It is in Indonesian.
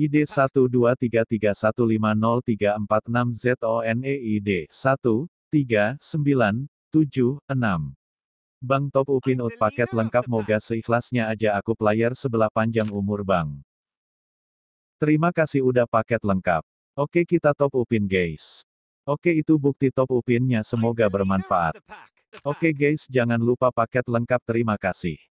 ID 1233150346ZONEID 13976. Bang Top Upin Ut paket lengkap moga seikhlasnya aja aku player sebelah panjang umur Bang. Terima kasih udah paket lengkap. Oke kita Top Upin guys. Oke itu bukti Top Upinnya semoga bermanfaat. Oke guys jangan lupa paket lengkap terima kasih.